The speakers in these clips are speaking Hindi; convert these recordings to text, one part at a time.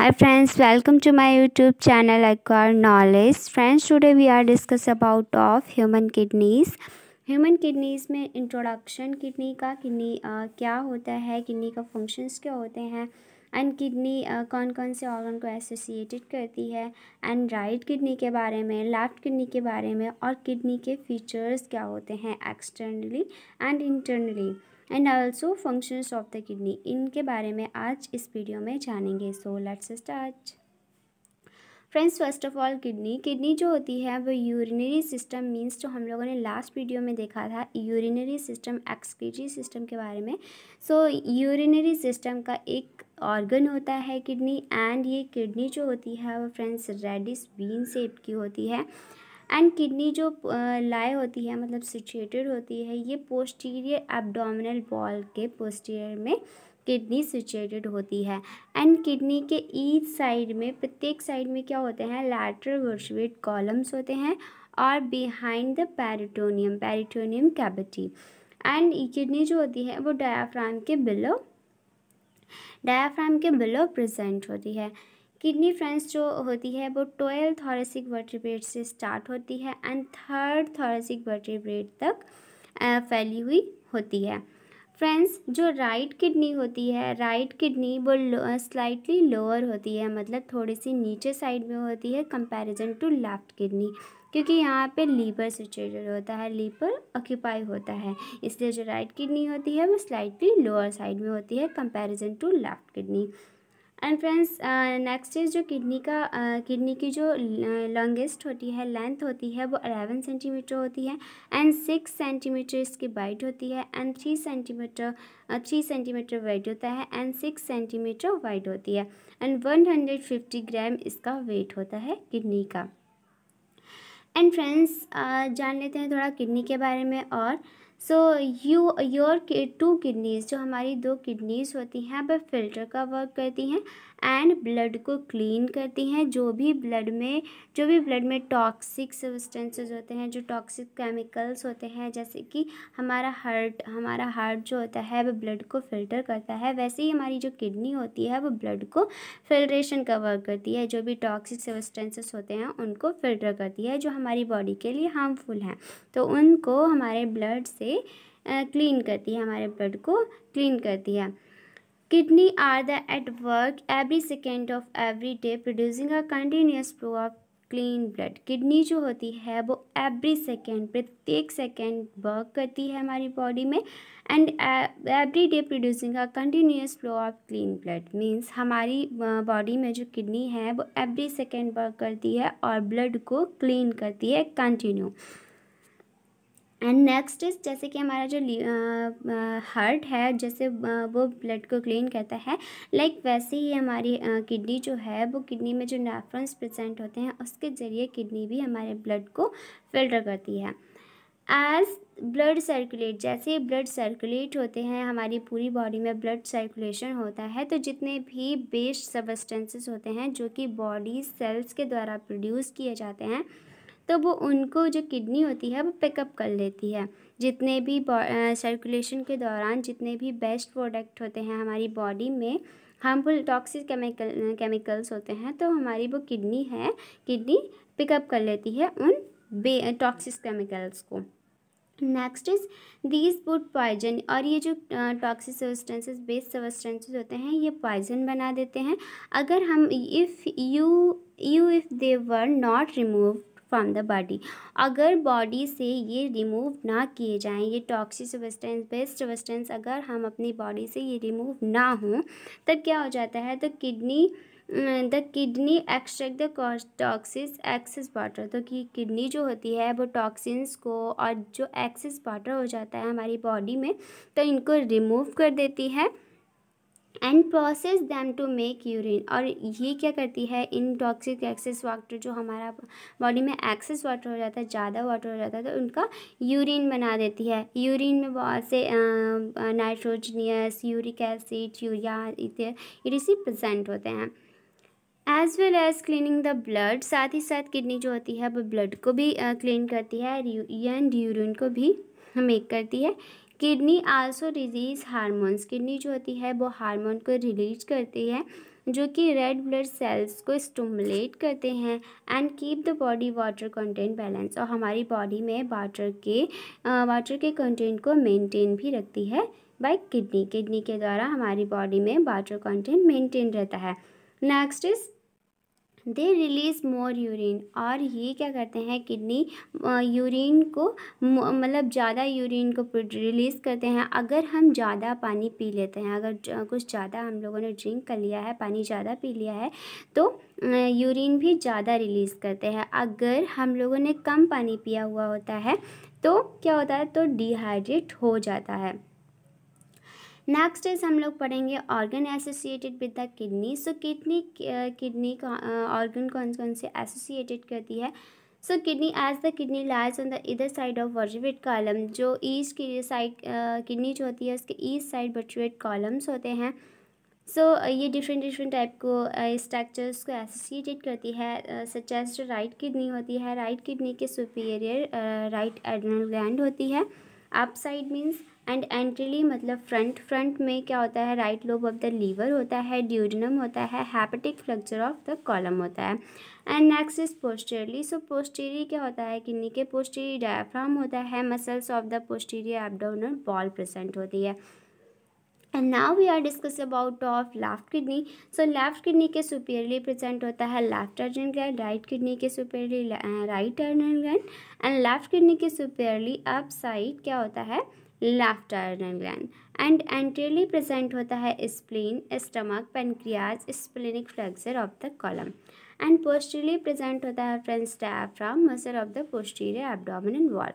high friends welcome to my YouTube channel Acquire knowledge friends today we are discuss about of human kidneys human kidneys में इंट्रोडक्शन किडनी का किडनी क्या होता है किडनी का फंक्शंस क्या होते हैं एंड किडनी कौन कौन से ऑर्गन को एसोसिएटेड करती है एंड राइट किडनी के बारे में लेफ़्ट किडनी के बारे में और किडनी के फीचर्स क्या होते हैं externally and internally and also functions of the kidney इनके बारे में आज इस वीडियो में जानेंगे so let's start friends first of all kidney kidney जो होती है वो यूरिनरी सिस्टम मींस जो हम लोगों ने लास्ट वीडियो में देखा था यूरिनरी सिस्टम एक्सक्रीटरी सिस्टम के बारे में सो यूरिनरी सिस्टम का एक ऑर्गन होता है किडनी एंड ये किडनी जो होती है वो फ्रेंड्स रेडिस बीन सेप की होती है एंड किडनी जो लाई होती है मतलब सिचुएटेड होती है ये पोस्टीरियर एब्डोमिनल वॉल के पोस्टीरियर में किडनी सिचुएटेड होती है एंड किडनी के ईच साइड में प्रत्येक साइड में क्या होते हैं लैटरल वर्शवेट कॉलम्स होते हैं और behind the peritoneum peritoneum cavity and kidney जो होती है वो डायाफ्राम के बिलो डायाफ्राम के बिलो प्रेजेंट होती है किडनी फ्रेंड्स जो होती है वो ट्वेल्व थॉरेसिक वर्टिब्रेट से स्टार्ट होती है एंड थर्ड थॉरेसिक वर्टिब्रेट तक फैली हुई होती है फ्रेंड्स जो राइट किडनी होती है राइट किडनी वो स्लाइटली लोअर होती है मतलब थोड़ी सी नीचे साइड में होती है कंपैरिजन टू लेफ्ट किडनी क्योंकि यहाँ पे लीवर सिचुएटेड होता है लीवर ऑक्यूपाई होता है इसलिए जो राइट किडनी होती है वो स्लाइटली लोअर साइड में होती है comparison to left kidney and friends next is जो किडनी का किडनी uh, की जो लॉन्गेस्ट uh, होती है लेंथ होती है वो अलेवन सेंटीमीटर होती है एंड सिक्स सेंटीमीटर इसकी बाइट होती है and three centimetre three centimetre wide होता है एंड सिक्स सेंटीमीटर वाइड होती है and one hundred fifty gram इसका वेट होता है किडनी का एंड फ्रेंड्स uh, जान लेते हैं थोड़ा किडनी के बारे में और so you your two kidneys जो हमारी दो किडनीज़ होती हैं वह फ़िल्टर का वर्क करती हैं एंड ब्लड को क्लीन करती हैं जो भी ब्लड में जो भी ब्लड में टॉक्सिक सब्सटेंसेस होते हैं जो टॉक्सिक केमिकल्स होते हैं जैसे कि हमारा हार्ट हमारा हार्ट जो होता है वो ब्लड को फिल्टर करता है वैसे ही हमारी जो किडनी होती है वो ब्लड को फिल्ट्रेशन का वर्क करती है जो भी टॉक्सिक सब्सटेंसेस होते हैं उनको फिल्टर करती है जो हमारी बॉडी के लिए हार्मफुल हैं तो उनको हमारे ब्लड से क्लीन करती है हमारे ब्लड को क्लीन करती है kidney are the at work every second of every day producing a continuous flow of clean blood kidney जो होती है वो एवरी सेकेंड प्रत्येक सेकेंड वर्क करती है हमारी बॉडी में and every day producing a continuous flow of clean blood means हमारी बॉडी uh, में जो किडनी है वो एवरी सेकेंड वर्क करती है और ब्लड को क्लीन करती है कंटिन्यू एंड नेक्स्ट इज जैसे कि हमारा जो हार्ट है जैसे वो ब्लड को क्लीन करता है लाइक like वैसे ही हमारी किडनी जो है वो किडनी में जो नेफ्रंस प्रेजेंट होते हैं उसके ज़रिए किडनी भी हमारे ब्लड को फिल्टर करती है एज ब्लड सर्कुलेट जैसे ब्लड सर्कुलेट होते हैं हमारी पूरी बॉडी में ब्लड सर्कुलेशन होता है तो जितने भी बेस्ट सबस्टेंसेस होते हैं जो कि बॉडी सेल्स के द्वारा प्रोड्यूस किए जाते हैं तो वो उनको जो किडनी होती है वो पिकअप कर लेती है जितने भी सर्कुलेशन के दौरान जितने भी बेस्ट प्रोडक्ट होते हैं हमारी बॉडी में हार्मफुल टॉक्सिक केमिकल केमिकल्स होते हैं तो हमारी वो किडनी है किडनी पिकअप कर लेती है उन टॉक्सिक केमिकल्स को next is these food poison और ये जो टॉक्सिक सब्सटेंसेस बेस्ड सबस्टेंसेज होते हैं ये पॉइजन बना देते हैं अगर हम if you you if they were not remove from the body अगर बॉडी से ये रिमूव ना किए जाएं ये टॉक्सिक सबस्टेंस बेस्ट सबस्टेंस अगर हम अपनी बॉडी से ये रिमूव ना हो तब क्या हो जाता है the kidney the kidney extract the toxins excess water तो कि किडनी जो होती है वो टॉक्सिन्स को और जो एक्सेस वाटर हो जाता है हमारी बॉडी में तो इनको रिमूव कर देती है and process them to make urine और ये क्या करती है इन टॉक्सिक एक्सेस वाटर जो हमारा बॉडी में एक्सेस वाटर हो जाता है ज़्यादा वाटर हो जाता है तो उनका यूरिन बना देती है यूरिन में बहुत से नाइट्रोजनियस यूरिक एसिड यूरिया इसी प्रजेंट होते हैं as well as cleaning the blood साथ ही साथ किडनी जो होती है वो ब्लड को भी क्लीन करती है एंड यूरिन को भी मेक करती है kidney also disease hormones kidney जो होती है वो हारमोन को रिलीज करती है जो कि रेड ब्लड सेल्स को स्टमुलेट करते हैं and keep the body water content balance और हमारी बॉडी में वाटर के वाटर के कंटेंट को मेंटेन भी रखती है बाय किडनी किडनी के द्वारा हमारी बॉडी में वाटर कंटेंट मेंटेन रहता है next is they release more urine और ये क्या करते हैं किडनी यूरिन को मतलब ज़्यादा यूरिन को रिलीज़ करते हैं अगर हम ज़्यादा पानी पी लेते हैं अगर कुछ ज़्यादा हम लोगों ने ड्रिंक कर लिया है पानी ज़्यादा पी लिया है तो यूरिन भी ज़्यादा रिलीज़ करते हैं अगर हम लोगों ने कम पानी पिया हुआ होता है तो क्या होता है तो डिहाइड्रेट हो जाता है नेक्स्ट इज हम लोग पढ़ेंगे organ associated with the kidney so kidney kidney organ कौन कौन से एसोसिएटेड करती है so kidney as the kidney lies on the इधर साइड ऑफ वर्जुवेट कॉलम जो ईस्ट की साइड किडनी जो होती है उसके ईस्ट साइड वर्जुवेट कॉलम्स होते हैं सो so, uh, ये डिफरेंट डिफरेंट टाइप को स्ट्रक्चर्स uh, को एसोसिएटेड करती है सच जो राइट किडनी होती है राइट किडनी के सुपीरियर राइट एडनल ग्लैंड होती है up side means and anteriorly मतलब फ्रंट फ्रंट में क्या होता है right lobe of the liver होता है ड्यूडनम होता है hepatic flexure of the colon होता है and next is posteriorly so posterior क्या होता है किडनी के पोस्टेरी डायफ्राम होता है muscles of the posterior abdominal wall present होती है and now we are discuss about of left kidney so left kidney के सुपेरियरली प्रेजेंट होता है लेफ्ट अर्जन ग्लैंड राइट किडनी के सुपेरियरली राइट अर्जन ग्लैंड एंड लेफ्ट किडनी के सुपेरियरली अप साइड क्या होता है left adrenal gland and anteriorly present होता है spleen stomach pancreas splenic flexure of the colon and पोस्टरली present होता है friends diaphragm muscle of the posterior abdominal wall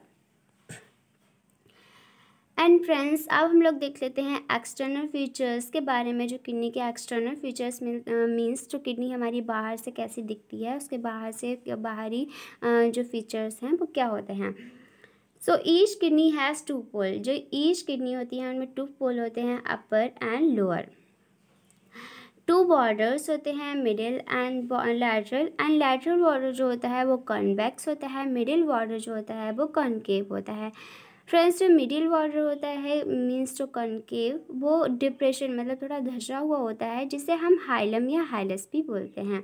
and friends अब हम लोग देख लेते हैं एक्सटर्नल फीचर्स के बारे में जो किडनी के एक्सटर्नल फीचर्स मीन्स जो किडनी हमारी बाहर से कैसी दिखती है उसके बाहर से बाहरी जो फीचर्स हैं वो क्या होते हैं so each kidney has two pole जो ईच किडनी होती है उनमें टू पोल होते हैं upper and lower two borders होते हैं middle and lateral and lateral border जो होता है वो कॉन्वेक्स होता है मिडिल बॉर्डर जो होता है वो कॉन्केव होता है फ्रेंड्स जो मिडिल बॉर्डर होता है मीन्स जो कॉन्केव वो डिप्रेशन मतलब थोड़ा धसा हुआ होता है जिसे हम हाइलम या हाइलस भी बोलते हैं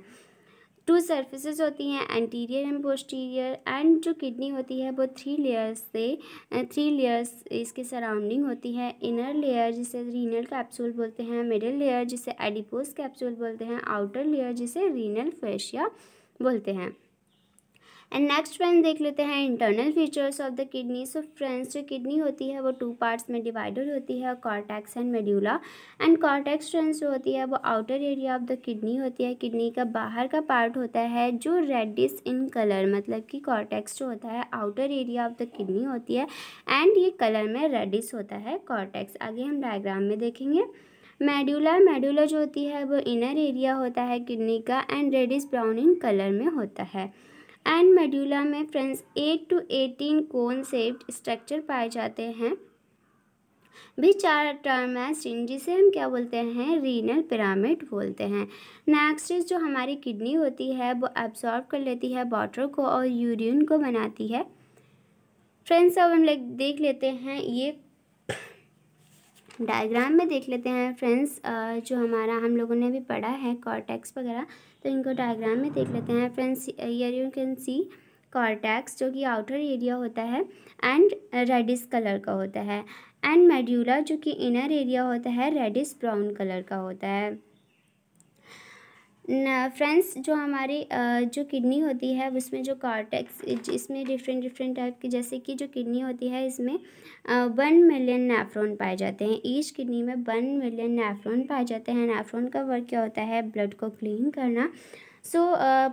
टू सर्फिसज होती हैं एंटीरियर एंड पोस्टीरियर एंड जो किडनी होती है वो थ्री लेयर्स से थ्री लेयर्स इसके सराउंडिंग होती है इनर लेयर जिसे रीनल कैप्सूल बोलते हैं मिडल लेयर जिसे एडिपोस कैप्सूल बोलते हैं आउटर लेयर जिसे रीनल फेशिया बोलते हैं एंड नेक्स्ट फ्रेंड देख लेते हैं internal features of the kidney so friends जो किडनी होती है वो टू पार्ट्स में डिवाइडेड होती है cortex and medulla and cortex friends जो होती है वो outer area of the kidney होती है किडनी का बाहर का पार्ट होता है जो रेडिस इन कलर मतलब कि कॉर्टेक्स जो होता है outer area of the kidney होती है एंड ये कलर में रेडिस होता है कॉर्टेक्स आगे हम डायग्राम में देखेंगे मेड्यूला मेड्यूला जो होती है वो इनर एरिया होता है किडनी का and reddish brown in colour में होता है एंड मेड्यूला में friends eight to eighteen cone shaped structure पाए जाते हैं भी चार टर्मेस्टिन जिसे हम क्या बोलते हैं रीनल पिरामिड बोलते हैं नेक्स्ट जो हमारी किडनी होती है वो एब्जॉर्ब कर लेती है वाटर को और यूरिन को बनाती है फ्रेंड्स अब हम लोग देख लेते हैं ये डायग्राम में देख लेते हैं फ्रेंड्स जो हमारा हम लोगों ने भी पढ़ा है कॉर्टेक्स वगैरह तो इनको डायग्राम में देख लेते हैं friends here you can see cortex जो कि आउटर एरिया होता है एंड रेडिस कलर का होता है एंड मेड्यूला जो कि इनर एरिया होता है रेडिस ब्राउन कलर का होता है फ्रेंड्स जो हमारी जो किडनी होती है उसमें जो कार्टेक्स इसमें डिफरेंट डिफरेंट टाइप की जैसे कि जो किडनी होती है इसमें वन मिलियन नेफ्रॉन पाए जाते हैं ईच किडनी में वन मिलियन नेफ्रॉन पाए जाते हैं नेफ्रॉन का वर्क क्या होता है ब्लड को क्लीन करना so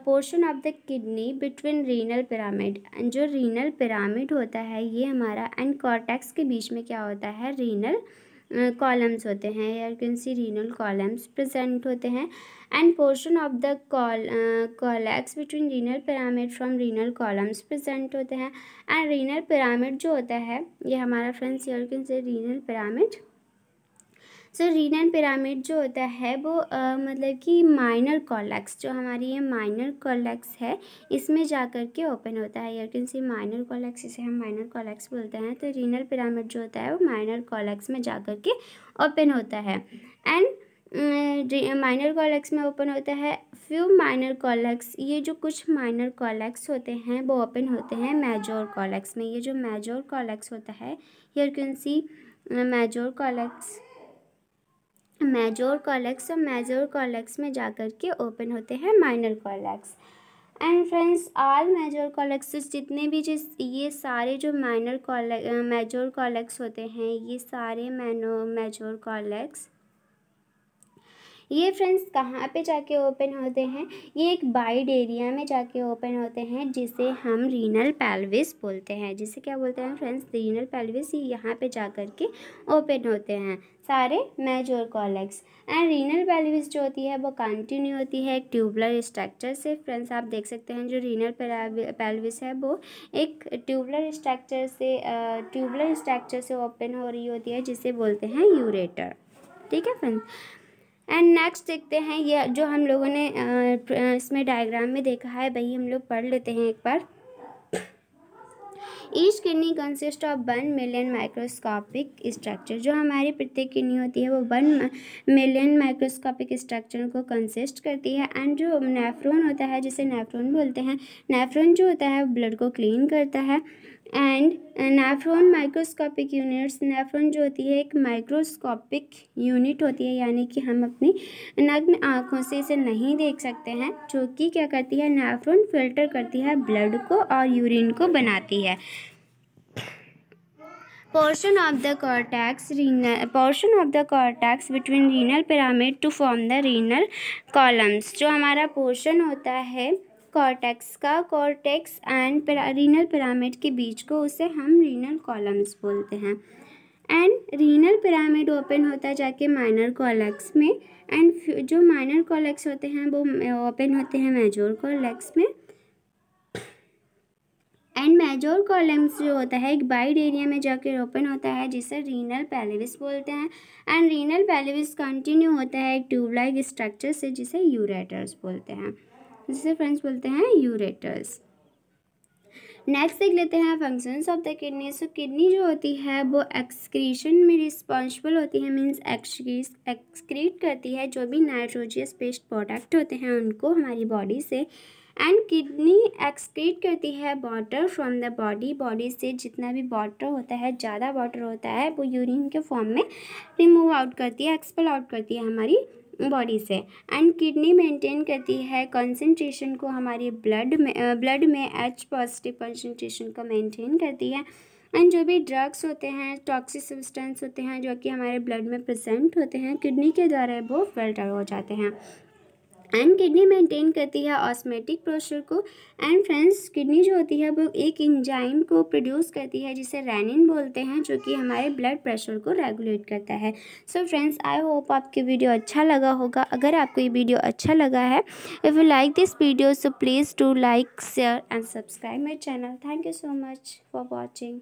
portion of the kidney between renal pyramid जो रीनल पिरामिड होता है ये हमारा एंड कॉर्टेक्स के बीच में क्या होता है रीनल कॉलम्स होते हैं you can see renal columns present होते हैं and portion of the cortex between renal pyramid from renal columns present होते हैं एंड रीनल पिरामिड जो होता है ये हमारा फ्रेंड्स यार कैन से रीनल पिरामिड सर रीनल पिरामिड जो होता है वो आ, मतलब कि माइनर कॉलेक्स जो हमारी ये माइनर कॉलेक्स है इसमें जा कर के ओपन होता है you can see minor calyx इसे हम माइनर कॉलेक्स बोलते हैं तो रीनल पिरामिड जो होता है वो माइनर कॉलेक्स में जा कर के ओपन होता है एंड माइनर कॉलेक्स में ओपन होता है फ्यू माइनर कॉलेक्स ये जो कुछ माइनर कॉलेक्स होते हैं वो ओपन होते हैं मेजोर कॉलेक्स में ये जो मेजोर कॉलेक्स होता है you can see major calyx major calyx और मेजोर कॉलेक्स में जा कर के ओपन होते हैं minor calyx and friends all major calyx जितने भी जिस ये सारे जो माइनर कॉलेक्स मेजोर कॉलेक्स होते हैं ये सारे मैनो मेजोर कॉलेक्स ये फ्रेंड्स कहाँ पे जाके ओपन होते हैं ये एक बाइड एरिया में जाके ओपन होते हैं जिसे हम रीनल पैलविस बोलते हैं जिसे क्या बोलते हैं फ्रेंड्स रीनल पैलविस ये यहाँ पे जा कर के ओपन होते हैं सारे major calyx and renal pelvis जो होती है वो कंटिन्यू होती है एक ट्यूबलर स्ट्रक्चर से फ्रेंड्स आप देख सकते हैं जो रीनल पैलविस है वो एक ट्यूबलर स्ट्रक्चर से ट्यूबलर स्ट्रक्चर से ओपन हो रही होती है जिसे बोलते हैं यूरेटर ठीक है फ्रेंड्स एंड नेक्स्ट देखते हैं ये जो हम लोगों ने इसमें डायग्राम में देखा है वही हम लोग पढ़ लेते हैं एक बार each kidney consist of one million microscopic structure जो हमारी प्रत्येक किडनी होती है वो वन मिलियन माइक्रोस्कोपिक स्ट्रक्चर को कंसिस्ट करती है एंड जो नेफ्रोन होता है जिसे नेफ्रोन बोलते हैं नेफ्रोन जो होता है ब्लड को क्लीन करता है and nephron microscopic units nephron जो होती है एक माइक्रोस्कोपिक यूनिट होती है यानी कि हम अपनी नग्न आँखों से इसे नहीं देख सकते हैं जो कि क्या करती है नेफ्रॉन फिल्टर करती है ब्लड को और यूरिन को बनाती है portion of the cortex renal portion of the cortex between renal pyramid to form the renal columns जो हमारा पोर्शन होता है कॉर्टेक्स का कॉर्टेक्स एंड रीनल पिरामिड के बीच को उसे हम रीनल कॉलम्स बोलते हैं एंड रीनल पिरामिड ओपन होता है जाके माइनर कॉलेक्स में एंड जो माइनर कॉलेक्स होते हैं वो ओपन होते हैं मेजोर कॉलेक्स में एंड मेजोर कॉलम्स जो होता है एक बाइड एरिया में जाकर ओपन होता है जिसे रीनल पैलेविस बोलते हैं एंड रीनल पैलेविस कंटिन्यू होता है एक ट्यूबलाइक स्ट्रक्चर से जिसे यूरेटर्स बोलते हैं जिसे फ्रेंड्स बोलते हैं यूरेटर्स नेक्स्ट देख लेते हैं functions of the kidney so kidney जो होती है वो एक्सक्रीशन में रिस्पॉन्सिबल होती है मीन्स एक्सक्रीट करती है जो भी नाइट्रोजियस बेस्ड प्रोडक्ट होते हैं उनको हमारी बॉडी से एंड किडनी एक्सक्रीट करती है water from the body body से जितना भी वाटर होता है ज़्यादा वाटर होता है वो यूरिन के फॉर्म में रिमूव आउट करती है एक्सपल आउट करती है हमारी बॉडी से एंड किडनी मेंटेन करती है कंसंट्रेशन को हमारे ब्लड में ब्लड में एच पॉजिटिव कंसंट्रेशन को मेंटेन करती है एंड जो भी ड्रग्स होते हैं टॉक्सिक सब्सटेंस होते हैं जो कि हमारे ब्लड में प्रेजेंट होते हैं किडनी के द्वारा वो फिल्टर हो जाते हैं एंड किडनी मेंटेन करती है ऑस्मेटिक प्रोशर को एंड फ्रेंड्स किडनी जो होती है वो एक इंजाइम को प्रोड्यूस करती है जिसे रैनिन बोलते हैं जो कि हमारे ब्लड प्रेशर को रेगुलेट करता है सो फ्रेंड्स आई होप आपकी वीडियो अच्छा लगा होगा अगर आपको ये वीडियो अच्छा लगा है if you like this video so please do like share and subscribe my channel thank you so much for watching